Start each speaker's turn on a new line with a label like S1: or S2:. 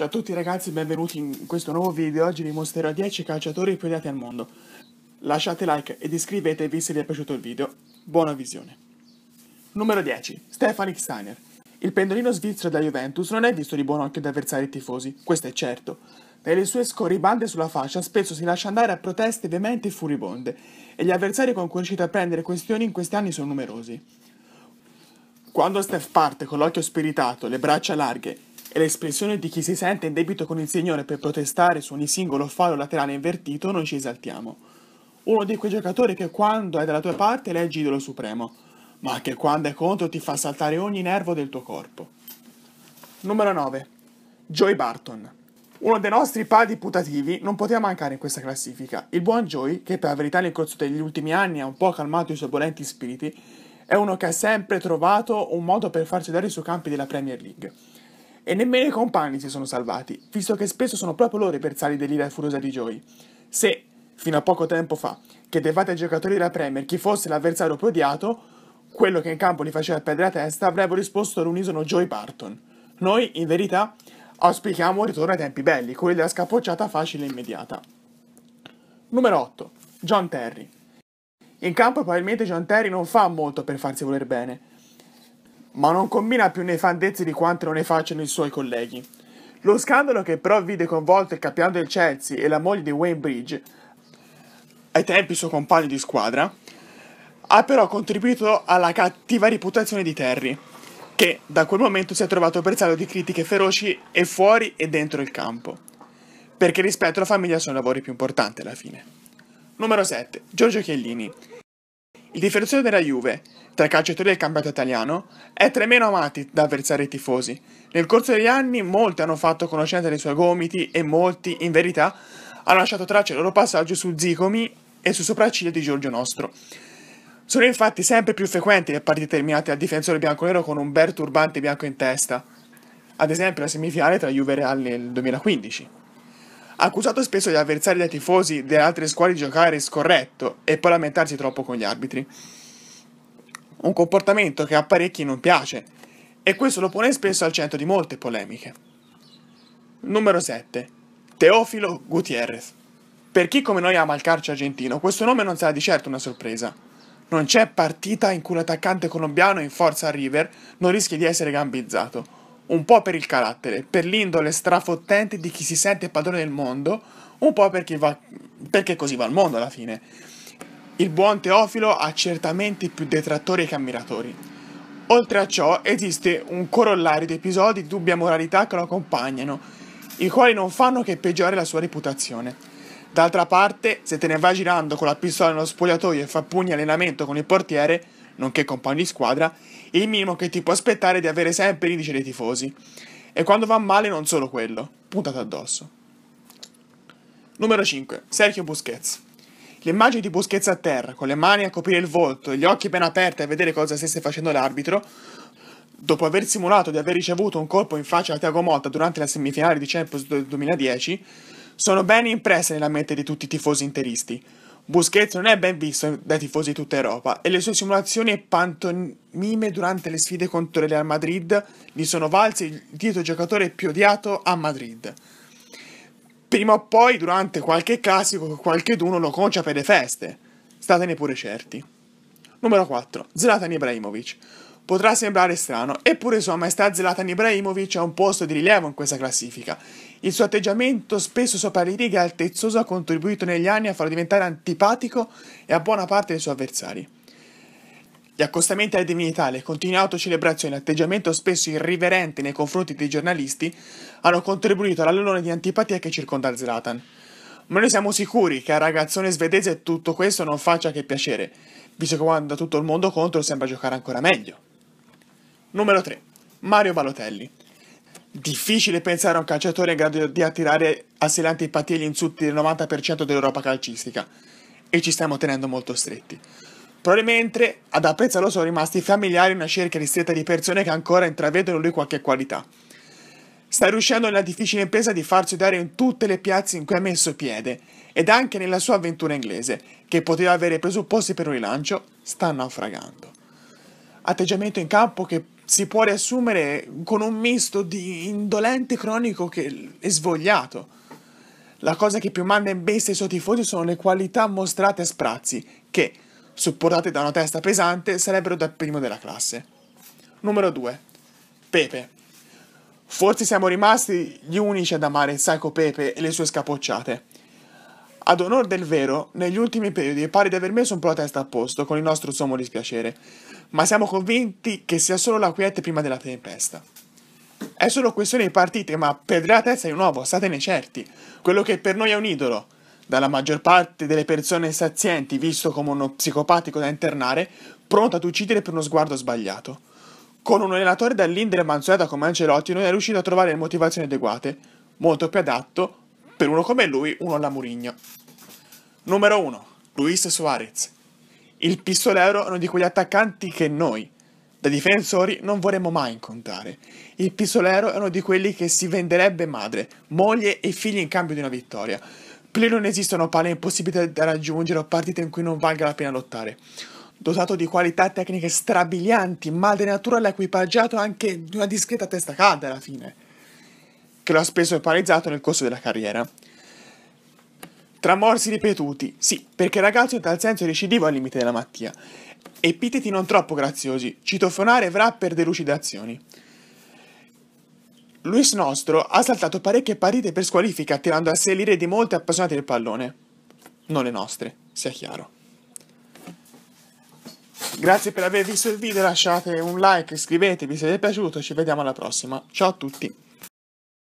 S1: Ciao a tutti ragazzi, benvenuti in questo nuovo video. Oggi vi mostrerò 10 calciatori più odiati al mondo. Lasciate like ed iscrivetevi se vi è piaciuto il video. Buona visione. Numero 10. Stefanik Steiner. Il pendolino svizzero della Juventus non è visto di buon occhio da avversari tifosi, questo è certo. Nelle sue scorribande sulla fascia spesso si lascia andare a proteste veemente e furibonde, e gli avversari con cui è riuscito a prendere questioni in questi anni sono numerosi. Quando Steph parte con l'occhio spiritato, le braccia larghe è l'espressione di chi si sente in debito con il Signore per protestare su ogni singolo fallo laterale invertito, noi ci esaltiamo. Uno di quei giocatori che quando è dalla tua parte leggi idolo supremo, ma che quando è contro ti fa saltare ogni nervo del tuo corpo. Numero 9. Joy Barton. Uno dei nostri padri putativi non poteva mancare in questa classifica. Il buon Joy, che per la verità nel corso degli ultimi anni ha un po' calmato i suoi volenti spiriti, è uno che ha sempre trovato un modo per farsi dare sui campi della Premier League. E nemmeno i compagni si sono salvati, visto che spesso sono proprio loro i bersagli dell'ira furiosa di Joey. Se, fino a poco tempo fa, chiedevate ai giocatori della Premier chi fosse l'avversario più odiato, quello che in campo li faceva perdere la testa avrebbero risposto all'unisono Joey Barton. Noi, in verità, auspichiamo un ritorno ai tempi belli, quelli della scappocciata facile e immediata. Numero 8. John Terry. In campo probabilmente John Terry non fa molto per farsi voler bene, ma non combina più nefandezze di quante non ne facciano i suoi colleghi. Lo scandalo che però vide coinvolto il capitano del Chelsea e la moglie di Wayne Bridge, ai tempi suo compagno di squadra, ha però contribuito alla cattiva reputazione di Terry, che da quel momento si è trovato bersaglio di critiche feroci e fuori e dentro il campo, perché rispetto alla famiglia sono lavori più importanti alla fine. Numero 7. Giorgio Chiellini. Il difensore della Juve, tra i calciatori del campionato italiano, è tra i meno amati da avversari tifosi. Nel corso degli anni molti hanno fatto conoscenza dei suoi gomiti e molti, in verità, hanno lasciato traccia del loro passaggio su zigomi e su sopracciglia di Giorgio Nostro. Sono infatti sempre più frequenti le partite terminate al difensore bianco-nero con un bel turbante bianco in testa, ad esempio la semifinale tra Juve e Real nel 2015 accusato spesso gli avversari dai tifosi delle altre squadre di giocare scorretto e poi lamentarsi troppo con gli arbitri. Un comportamento che a parecchi non piace, e questo lo pone spesso al centro di molte polemiche. Numero 7. Teofilo Gutierrez. Per chi come noi ama il calcio argentino, questo nome non sarà di certo una sorpresa. Non c'è partita in cui l'attaccante colombiano in forza a River non rischi di essere gambizzato un po' per il carattere, per l'indole strafottente di chi si sente padrone del mondo, un po' perché, va, perché così va il mondo alla fine. Il buon Teofilo ha certamente più detrattori che ammiratori. Oltre a ciò esiste un corollario di episodi di dubbia moralità che lo accompagnano, i quali non fanno che peggiorare la sua reputazione. D'altra parte, se te ne va girando con la pistola nello spogliatoio e fa pugni allenamento con il portiere, nonché compagno di squadra, il minimo che ti può aspettare è di avere sempre l'indice dei tifosi. E quando va male non solo quello, puntato addosso. Numero 5. Sergio Busquets. L'immagine di Busquets a terra, con le mani a coprire il volto e gli occhi ben aperti a vedere cosa stesse facendo l'arbitro, dopo aver simulato di aver ricevuto un colpo in faccia a Tiago Motta durante la semifinale di Champions del 2010, sono ben impresse nella mente di tutti i tifosi interisti, Busquets non è ben visto dai tifosi di tutta Europa e le sue simulazioni e pantomime durante le sfide contro il Real Madrid gli sono valse il titolo giocatore più odiato a Madrid. Prima o poi, durante qualche classico, qualcheduno lo concia per le feste. Statene pure certi. Numero 4. Zlatan Ibrahimovic. Potrà sembrare strano, eppure Sua Maestà Zlatan Ibrahimovic ha un posto di rilievo in questa classifica. Il suo atteggiamento, spesso sopra le righe e altezzoso, ha contribuito negli anni a farlo diventare antipatico e a buona parte dei suoi avversari. Gli accostamenti alle divinità, le continue autocelebrazioni e l'atteggiamento spesso irriverente nei confronti dei giornalisti hanno contribuito all'allone di antipatia che circonda Zlatan. Ma noi siamo sicuri che a ragazzone svedese tutto questo non faccia che piacere, visto che quando tutto il mondo contro sembra giocare ancora meglio. Numero 3. Mario Balotelli. Difficile pensare a un calciatore in grado di attirare a sé l'antipatia e gli insulti del 90% dell'Europa calcistica. E ci stiamo tenendo molto stretti. Probabilmente ad apprezzarlo sono rimasti familiari una cerchia ristretta di persone che ancora intravedono lui qualche qualità. Sta riuscendo nella difficile impresa di farsi dare in tutte le piazze in cui ha messo piede, ed anche nella sua avventura inglese, che poteva avere presupposti per un rilancio, sta naufragando. Atteggiamento in campo che si può riassumere con un misto di indolente cronico che è svogliato. La cosa che più manda in bestia i suoi tifosi sono le qualità mostrate a sprazzi, che, supportate da una testa pesante, sarebbero dal primo della classe. Numero 2. Pepe. Forse siamo rimasti gli unici ad amare il Psycho Pepe e le sue scapocciate. Ad onore del vero, negli ultimi periodi pare di aver messo un po' la testa a posto con il nostro sommo dispiacere, ma siamo convinti che sia solo la quiete prima della tempesta. È solo questione di partite, ma perderà la testa di un uovo, statene certi. Quello che per noi è un idolo, dalla maggior parte delle persone sazienti visto come uno psicopatico da internare, pronto ad uccidere per uno sguardo sbagliato. Con un allenatore dall'Indre Mansueta come Ancelotti non è riuscito a trovare le motivazioni adeguate, molto più adatto per uno come lui, uno alla Murigno. Numero 1. Luis Suarez. Il pistolero è uno di quegli attaccanti che noi, da difensori, non vorremmo mai incontrare. Il pistolero è uno di quelli che si venderebbe madre, moglie e figli in cambio di una vittoria. Play non esistono pale impossibili da raggiungere o partite in cui non valga la pena lottare. Dotato di qualità tecniche strabilianti, ma di natura l'ha equipaggiato anche di una discreta testa calda alla fine, che lo ha speso e pareggiato nel corso della carriera. Tramorsi ripetuti, sì, perché il ragazzo in tal senso recidivo al limite della mattia. Epiteti non troppo graziosi, citofonare vrà per delucidazioni. Luis Nostro ha saltato parecchie partite per squalifica, tirando a sé l'ire di molti appassionati del pallone. Non le nostre, sia chiaro. Grazie per aver visto il video, lasciate un like, iscrivetevi se vi è piaciuto, ci vediamo alla prossima. Ciao a tutti!